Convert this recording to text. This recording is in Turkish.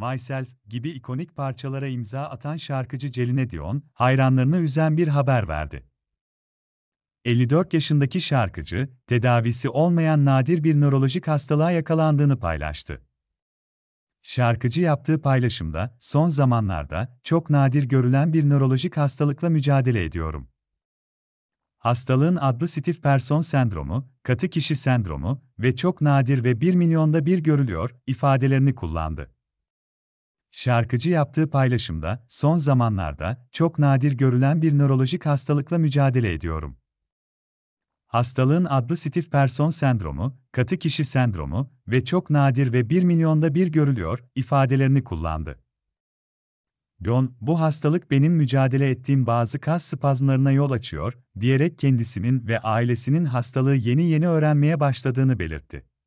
Myself gibi ikonik parçalara imza atan şarkıcı Celine Dion, hayranlarını üzen bir haber verdi. 54 yaşındaki şarkıcı, tedavisi olmayan nadir bir nörolojik hastalığa yakalandığını paylaştı. Şarkıcı yaptığı paylaşımda, son zamanlarda çok nadir görülen bir nörolojik hastalıkla mücadele ediyorum. Hastalığın adlı Stif Person sendromu, katı kişi sendromu ve çok nadir ve 1 milyonda bir görülüyor ifadelerini kullandı. Şarkıcı yaptığı paylaşımda, son zamanlarda çok nadir görülen bir nörolojik hastalıkla mücadele ediyorum. Hastalığın adlı Stif Person sendromu, katı kişi sendromu ve çok nadir ve 1 milyonda bir görülüyor ifadelerini kullandı. Don, bu hastalık benim mücadele ettiğim bazı kas spazmlarına yol açıyor, diyerek kendisinin ve ailesinin hastalığı yeni yeni öğrenmeye başladığını belirtti.